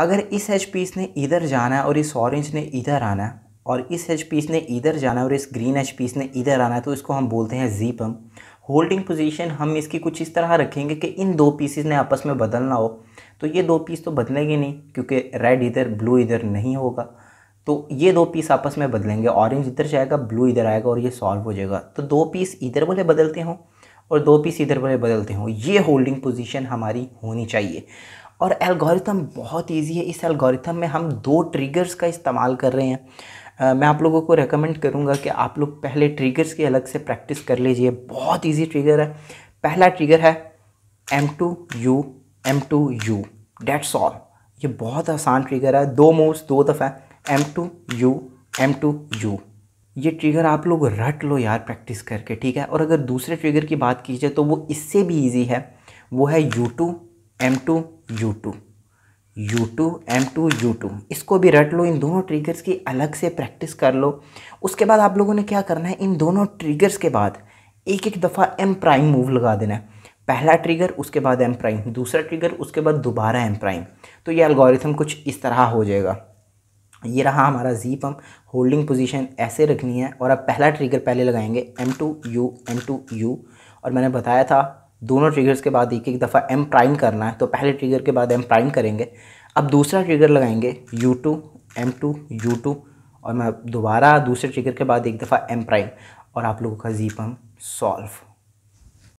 अगर इस H piece ने इधर जाना है और इस ऑरेंज ने इधर आना है और इस एच पीस ने इधर जाना है और इस ग्रीन एच पीस ने इधर आना है तो इसको हम बोलते हैं जी पम्प होल्डिंग पोजीशन हम इसकी कुछ इस तरह रखेंगे कि इन दो पीसेस ने आपस में बदलना हो तो ये दो पीस तो बदलेंगे नहीं क्योंकि रेड इधर ब्लू इधर नहीं होगा तो ये दो पीस आपस में बदलेंगे ऑरेंज इधर जाएगा ब्लू इधर आएगा और ये सॉल्व हो जाएगा तो दो पीस इधर वाले बदलते हों और दो पीस इधर वाले बदलते हों ये होल्डिंग पोजिशन हमारी होनी चाहिए और एल्गोरिथम बहुत ईजी है इस एल्गोरिथम में हम दो ट्रिगर्स का इस्तेमाल कर रहे हैं आ, मैं आप लोगों को रेकमेंड करूँगा कि आप लोग पहले ट्रिगर्स की अलग से प्रैक्टिस कर लीजिए बहुत इजी ट्रिगर है पहला ट्रिगर है M two U M two U that's all ये बहुत आसान ट्रिगर है दो मूव्स दो दफ़ा M two U M two U ये ट्रिगर आप लोग रट लो यार प्रैक्टिस करके ठीक है और अगर दूसरे ट्रिगर की बात की जाए तो वो इससे भी ईजी है वो है U two M two U two U two M two U two इसको भी रट लो इन दोनों ट्रिगर्स की अलग से प्रैक्टिस कर लो उसके बाद आप लोगों ने क्या करना है इन दोनों ट्रिगर्स के बाद एक एक दफ़ा एम प्राइम मूव लगा देना है पहला ट्रिगर उसके बाद एम प्राइम दूसरा ट्रिगर उसके बाद दोबारा एम प्राइम तो ये अलगोरिथम कुछ इस तरह हो जाएगा ये रहा हमारा जी पम होल्डिंग पोजीशन ऐसे रखनी है और अब पहला ट्रिगर पहले लगाएंगे M two U M two U और मैंने बताया था दोनों ट्रिगर्स के बाद एक एक दफ़ा एम प्राइम करना है तो पहले ट्रिगर के बाद एम प्राइम करेंगे अब दूसरा ट्रिगर लगाएंगे U two M two U two और मैं दोबारा दूसरे ट्रिगर के बाद एक दफ़ा एम प्राइम और आप लोगों का जीपम सॉल्व